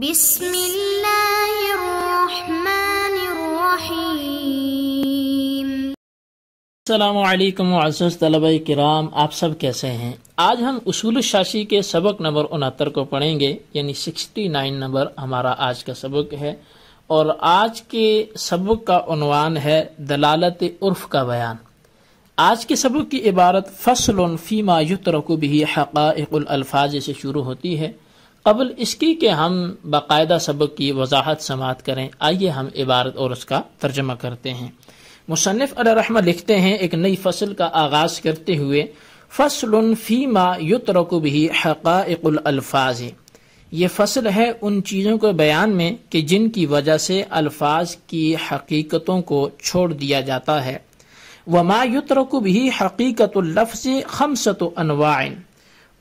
بسم الله आज़ तलबा कराम आप सब कैसे हैं आज हम उसूल शासी के सबक नंबर उनहत्तर को पढ़ेंगे यानी सिक्सटी नाइन नंबर हमारा आज का सबक है और आज के सबक का उनवान है दलालत उर्फ का बयान आज के सबक की इबारत फसल फीमा युत रकू भी हक़ाक़ुल्फ़ाज से शुरू होती है कबल इसकी के हम बाकायदा सबक की वजाहत समात करें आइए हम इबारत और उसका तर्जमा करते हैं मुसनफ़ अलरहमा लिखते हैं एक नई फसल का आगाज़ करते हुए फसल फ़ीमा युतरक भी हक़ाक़ुल्फ़ाज ये फसल है उन चीज़ों के बयान में कि जिनकी वजह से अल्फाज की हकीकतों को छोड़ दिया जाता है व वमा युतरक भी हकीकतलफ़ खमसत अनवाइन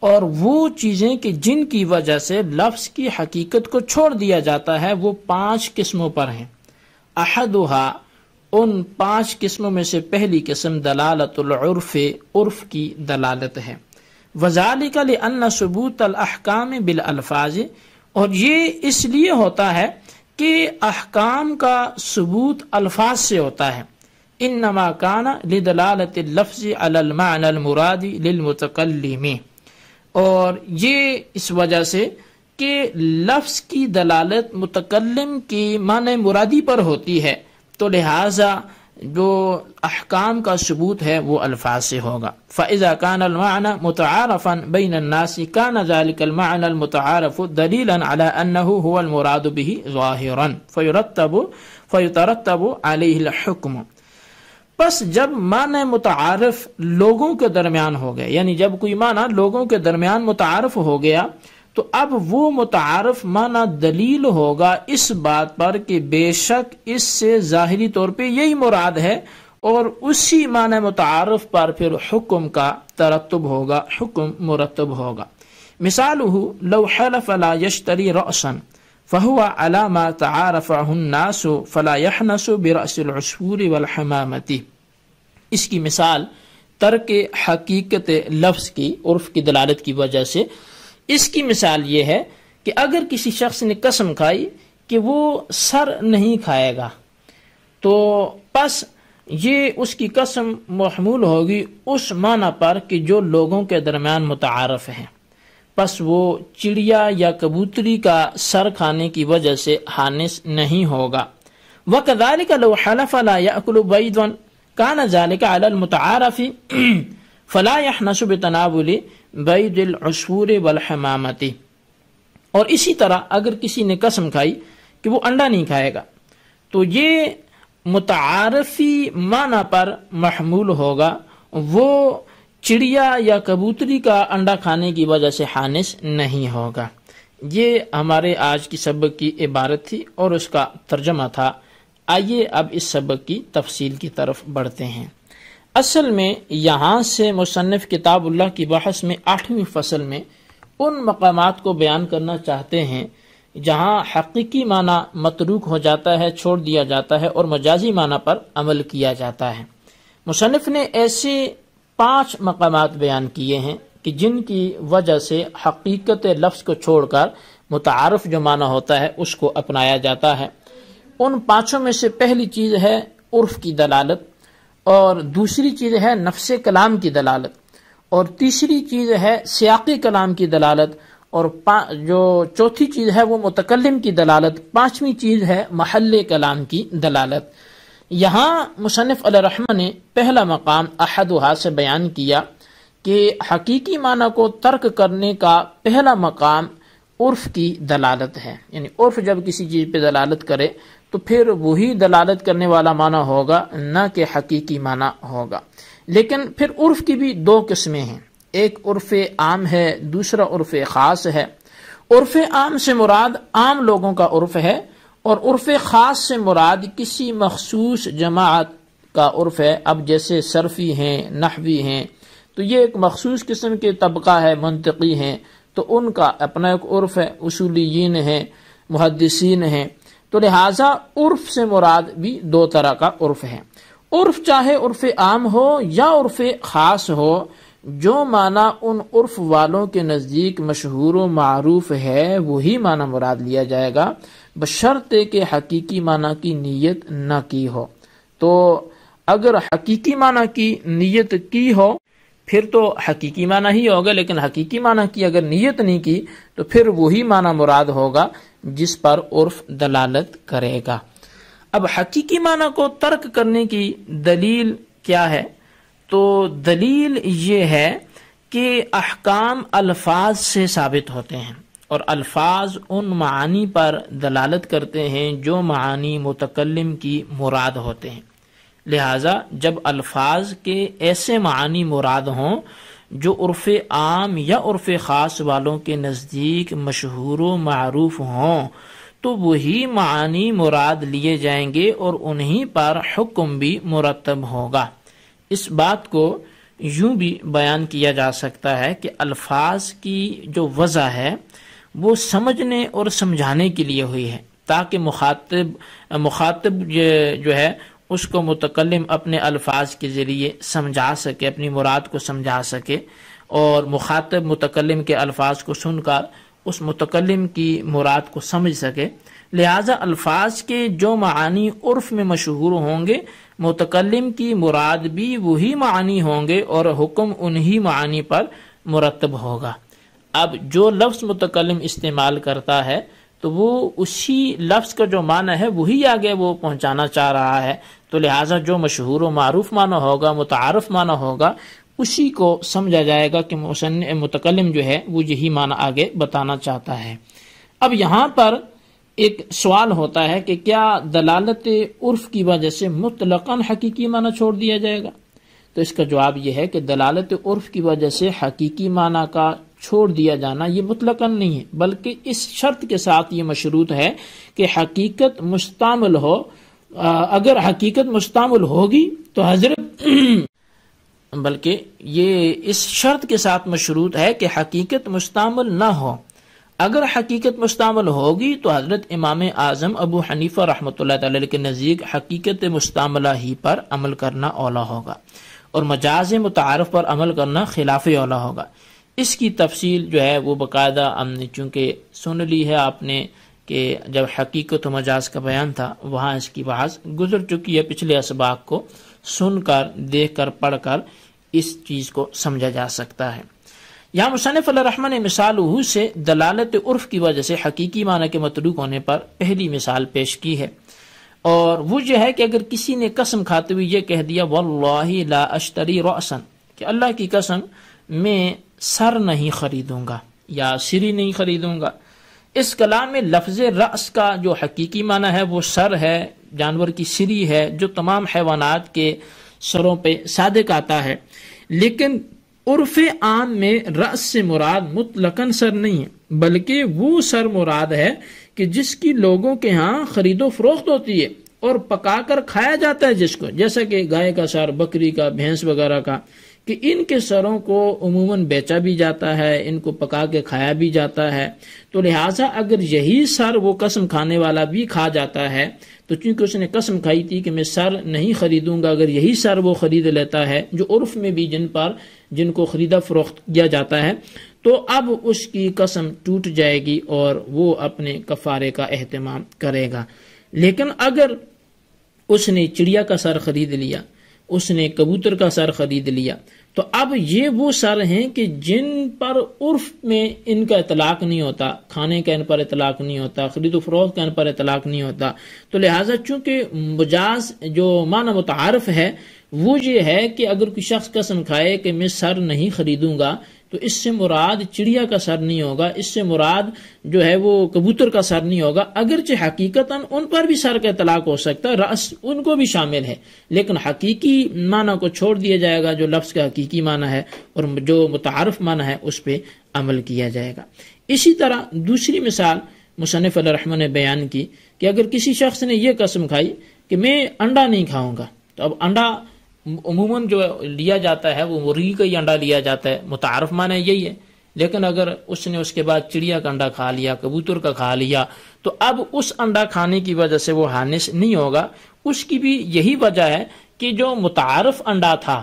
और वो चीज़ें कि जिनकी वजह से लफ्स की हकीकत को छोड़ दिया जाता है वो पांच किस्मों पर हैं अहदहा उन पांच किस्मों में से पहली किस्म दलालतुलरफ़ उर्फ की दलालत है वजालिकल अन सबूत अलहकाम अल्फाज और ये इसलिए होता है कि अहकाम का सबूत अल्फाज से होता है इन नमाकाना लिदलालत लफ्ज़ अलमान अलमुरादी लिलमतकलमी और ये इस वजह से कि लफ्स की दलालत मुतकलम की मान मुरादी पर होती है तो लिहाजा जो अहकाम का सबूत है वो अल्फाज से होगा फ़ैज़ा कान अलमान मुतारफ़न बिन नासी कान जालिकलमान अलहकम बस जब मान मुतारफ लोगों के दरमियान हो गए यानी जब कोई माना लोगों के दरमियान मुतारफ हो गया तो अब वो मुतारफ माना दलील होगा इस बात पर कि बेशक इससे ज़ाहरी तौर पर यही मुराद है और उसी मान मुतारफ पर फिर हुक्म का तरतब होगा हुक्म मुरतब होगा मिसाल लफ अला यशतरी रोशन फ़हुआ अलामा तारफ़ नासु फ़ला यहनसु बिरसलसूरी वलहमामती इसकी मिसाल तर्क हकीकत लफ्ज की उर्फ की दलालत की वजह से इसकी मिसाल यह है कि अगर किसी शख्स ने कसम खाई कि वो सर नहीं खाएगा तो बस ये उसकी कसम महमूल होगी उस माना पर कि जो लोगों के दरमियान मुतारफ है बस वो चिड़िया या कबूतरी का सर खाने की वजह से हानिस नहीं होगा वकदारी का हलफ़ला या अकुल बैदन कान जालिक अलमतारफ़ी फ़लाह नशुब तनावल बैदसूर वलहमामती और इसी तरह अगर किसी ने कसम खाई कि वो अंडा नहीं खाएगा तो ये मुतारफ़ी माना पर महमूल होगा वो चिड़िया या कबूतरी का अंडा खाने की वजह से हानिस नहीं होगा ये हमारे आज की सबक की इबारत थी और उसका तर्जमा था आइए अब इस सबक की तफसील की तरफ बढ़ते हैं असल में यहाँ से मुसनफ़ किताबुल्लाह की बहस में आठवीं फसल में उन मकाम को बयान करना चाहते हैं जहाँ हकीकी माना मतरूक हो जाता है छोड़ दिया जाता है और मजाजी माना पर अमल किया जाता है मुसनफ़ ने ऐसे पाँच मकाम बयान किए हैं कि जिनकी वजह से हकीकत लफ्ज़ को छोड़कर मुतारफ़ जो माना होता है उसको अपनाया जाता है उन पांचों में से पहली चीज़ है उर्फ की दलालत और दूसरी चीज़ है नफ्स कलाम की दलालत और तीसरी चीज़ है सियाकी कलाम की दलालत और जो चौथी चीज़ है वो मुतकलम की दलालत पाँचवीं चीज़ है महल कलाम की दलालत यहाँ मुसनफ़ अलरहमा ने पहला मकाम अहद से बयान किया कि हकीकी माना को तर्क करने का पहला मकाम उर्फ की दलालत है यानी उर्फ जब किसी चीज़ पे दलालत करे तो फिर वही दलालत करने वाला माना होगा न कि हकीकी माना होगा लेकिन फिर उर्फ की भी दो किस्में हैं एक उर्फ आम है दूसरा उर्फ ख़ास है उर्फ आम से मुराद आम लोगों का उर्फ है और उर्फ ख़ास से मुराद किसी मखसूस जमात का उर्फ है अब जैसे सरफ़ी हैं नहवी हैं तो ये एक मखसूस किस्म के तबका है मनतकी हैं तो उनका अपना एक उर्फ है उसूलीन है मुहदसिन है तो लिहाजा उर्फ से मुराद भी दो तरह का उर्फ है उर्फ चाहे उर्फ आम हो या उर्फ ख़ास हो जो माना उन उर्फ वालों के नज़दीक मशहूर वरूफ मरूफ है वही माना मुराद लिया जाएगा बशर्ते के हकीकी माना की नीयत न की हो तो अगर हकीकी माना की नीयत की हो फिर तो हकीकी माना ही होगा लेकिन हकीकी माना की अगर नीयत नहीं की तो फिर वही माना मुराद होगा जिस पर उर्फ दलालत करेगा अब हकीकी माना को तर्क करने की दलील क्या है तो दलील ये है कि अहकाम अल्फाज से साबित होते हैं और अल्फाज उन मानी पर दलालत करते हैं जो मानी मुतकलम की मुराद होते हैं लिहाजा जब अल्फाज के ऐसे मानी मुराद हों जो उर्फ़ आम या उर्फ़ ख़ास वालों के नज़दीक मशहूर मरूफ़ हों तो वही मानी मुराद लिए जाएंगे और उन्हीं पर हुक्म भी मुरतब होगा इस बात को यूं भी बयान किया जा सकता है कि अल्फाज की जो वजह है वो समझने और समझाने के लिए हुई है ताकि मुखातब मुखातब जो है उसको मुतकलम अपने अल्फाज के ज़रिए समझा सके अपनी मुराद को समझा सके और मुखातब मुतकलम के अल्फाज को सुनकर उस मुतकलम की मुराद को समझ सके लिहाजा अल्फाज के जो मानी उर्फ में मशहूर होंगे मुतकलम की मुराद भी वही मानी होंगे और हुक्म उन्हीं मानी पर मुरतब होगा अब जो लफ्ज़ मुतकलम इस्तेमाल करता है तो वो उसी लफ्ज़ का जो माना है वही आगे वो पहुंचाना चाह रहा है तो लिहाजा जो मशहूर व मरूफ माना होगा मुतारफ़ माना होगा उसी को समझा जाएगा कि मुसन मुतकलम जो है वो यही माना आगे बताना चाहता है अब यहाँ पर एक सवाल होता है कि क्या दलालत उर्फ की वजह से मुतलकन हकीकी माना छोड़ दिया जाएगा तो इसका जवाब यह है कि दलालत उर्फ की वजह से हकीकी माना का छोड़ दिया जाना ये मुतलकन नहीं है बल्कि इस शर्त के साथ ये मशरूत है कि हकीकत मुश्तमल हो अगर हकीकत मुश्तमल होगी तो हजरत बल्कि ये इस शर्त के साथ मशरूत है कि हकीकत मुश्तमल ना हो अगर हकीकत मुश्तमल होगी तो हज़रत इमाम आज़म अबू हनीफ़ा रहमत के नजीक हकीकत मुश्तमला ही पर अमल करना औला होगा और मजाज मुतारफ़ पर अमल करना खिलाफ औला होगा इसकी तफसील जो है वो बाकायदा हमने चूंकि सुन ली है आपने कि जब हकीकत मजाज का बयान था वहां इसकी बहस गुजर चुकी है पिछले इसबाक को सुनकर देख कर पढ़कर इस चीज़ को समझा जा सकता है यहाँ मुसनफ़ ने मिसाल उहू से दलालत उर्फ की वजह से हकीकी माना के मतलूक होने पर पहली मिसाल पेश की है और वो जो है कि अगर किसी ने कसम खाते हुए यह कह दिया वल्लाही अश्तरी रोसन कि अल्लाह की कसम मैं सर नहीं खरीदूंगा या सिरी नहीं खरीदूंगा इस कलाम में लफ्ज रस का जो हकीकी माना है वो सर है जानवर की सिरी है जो तमाम हैवानात के सरों पर सादक आता है लेकिन उर्फ आम में रस से मुराद मुतलकन सर नहीं है बल्कि वो सर मुराद है कि जिसकी लोगों के यहाँ खरीदो फरोख्त होती है और पकाकर खाया जाता है जिसको जैसा कि गाय का सर बकरी का भैंस वगैरह का कि इनके सरों को उमूमन बेचा भी जाता है इनको पका के खाया भी जाता है तो लिहाजा अगर यही सर वो कसम खाने वाला भी खा जाता है तो चूंकि उसने कसम खाई थी कि मैं सर नहीं खरीदूंगा अगर यही सर वो खरीद लेता है जो उर्फ में भी जिन पर जिनको खरीदा फरोख्त किया जाता है तो अब उसकी कसम टूट जाएगी और वो अपने कफारे का अहतमाम करेगा लेकिन अगर उसने चिड़िया का सर खरीद लिया उसने कबूतर का सर खरीद लिया तो अब ये वो सर हैं कि जिन पर उर्फ में इनका इतलाक नहीं होता खाने का इन पर इतलाक नहीं होता खरीदो फरोख का इन पर इतलाक नहीं होता तो लिहाजा चूंकि मजाज जो माना मुतारफ है वो ये है कि अगर कोई शख्स कसम खाए कि मैं सर नहीं खरीदूंगा तो इससे मुराद चिड़िया का सर नहीं होगा इससे मुराद जो है वो कबूतर का सर नहीं होगा अगरचे हकीकता उन पर भी सर का तलाक हो सकता है रस उनको भी शामिल है लेकिन हकीकी माना को छोड़ दिया जाएगा जो लफ्ज़ का हकीकी माना है और जो मुतारफ माना है उस पर अमल किया जाएगा इसी तरह दूसरी मिसाल मुसनफ़ रहमान ने बयान की कि अगर किसी शख्स ने यह कसम खाई कि मैं अंडा नहीं खाऊंगा तो अब अंडा अमूमन जो लिया जाता है वो मुर्गी का ही अंडा लिया जाता है मुतारफ माना यही है लेकिन अगर उसने उसके बाद चिड़िया का अंडा खा लिया कबूतर का खा लिया तो अब उस अंडा खाने की वजह से वो हानिश नहीं होगा उसकी भी यही वजह है कि जो मुतारफ अंडा था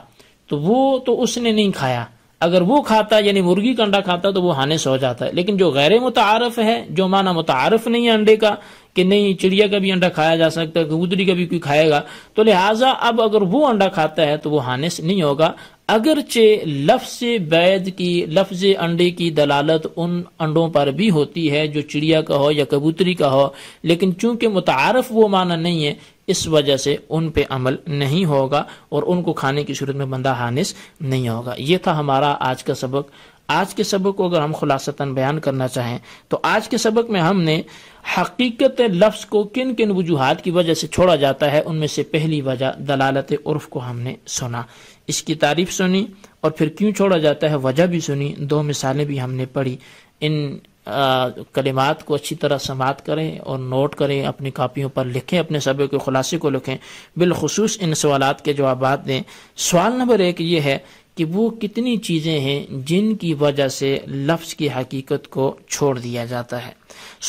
तो वो तो उसने नहीं खाया अगर वो खाता यानी मुर्गी का अंडा खाता तो वो हानिस हो जाता है लेकिन जो गैर मुतारफ है जो माना मुतारफ नहीं है अंडे का कि नहीं चिड़िया का भी अंडा खाया जा सकता है कबूतरी का भी कोई खाएगा तो लिहाजा अब अगर वो अंडा खाता है तो वो हानिस नहीं होगा अगरचे लफ्ज बैद की लफ्ज अंडे की दलालत उन अंडों पर भी होती है जो चिड़िया का हो या कबूतरी का हो लेकिन चूंकि मुतारफ वो माना नहीं है इस वजह से उन पे अमल नहीं होगा और उनको खाने की सूरत में बंदा हानिस नहीं होगा ये था हमारा आज का सबक आज के सबक को अगर हम खुलासतन बयान करना चाहें तो आज के सबक में हमने हकीकत लफ्ज़ को किन किन वजूहत की वजह से छोड़ा जाता है उनमें से पहली वजह दलालत उर्फ को हमने सुना इसकी तारीफ सुनी और फिर क्यों छोड़ा जाता है वजह भी सुनी दो मिसालें भी हमने पढ़ी इन कलिमात को अच्छी तरह समात करें और नोट करें अपनी कापियों पर लिखें अपने सभी के खुलासे को लिखें बिलखसूस इन सवाल के जवाब दें सवाल नंबर एक ये है कि वो कितनी चीज़ें हैं जिनकी वजह से लफ्ज़ की हकीकत को छोड़ दिया जाता है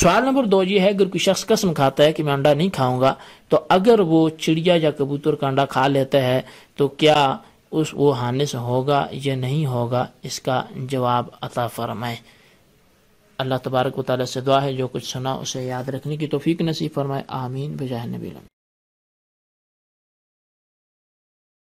सवाल नंबर दो ये है अगर कोई शख्स कसम खाता है कि मैं अंडा नहीं खाऊंगा तो अगर वो चिड़िया या कबूतर का अंडा खा लेता है तो क्या उस वो हानिस होगा या नहीं होगा इसका जवाब अता फरमाएं अल्लाह तबारक वाली से दुआ है जो कुछ सुना उसे याद रखने की तोफ़ीक नसीब फरमाए आमीन बजाय नबी